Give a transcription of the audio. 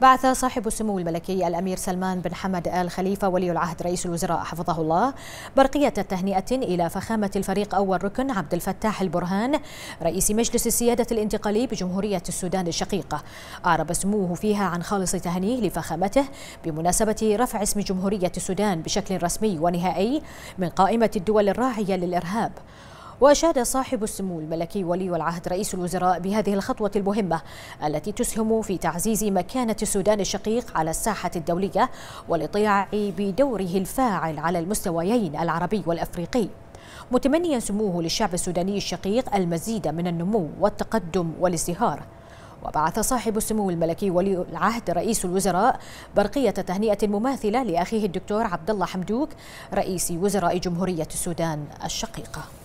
بعث صاحب السمو الملكي الأمير سلمان بن حمد آل خليفة ولي العهد رئيس الوزراء حفظه الله برقية تهنئة إلى فخامة الفريق أول ركن عبد الفتاح البرهان رئيس مجلس السيادة الانتقالي بجمهورية السودان الشقيقة أعرب سموه فيها عن خالص تهنيه لفخامته بمناسبة رفع اسم جمهورية السودان بشكل رسمي ونهائي من قائمة الدول الراعية للإرهاب وأشاد صاحب السمو الملكي ولي العهد رئيس الوزراء بهذه الخطوة المهمة التي تسهم في تعزيز مكانة السودان الشقيق على الساحة الدولية والاطلاع بدوره الفاعل على المستويين العربي والأفريقي متمنيا سموه للشعب السوداني الشقيق المزيد من النمو والتقدم والازدهار وبعث صاحب السمو الملكي ولي العهد رئيس الوزراء برقية تهنئة مماثلة لأخيه الدكتور عبد الله حمدوك رئيس وزراء جمهورية السودان الشقيقة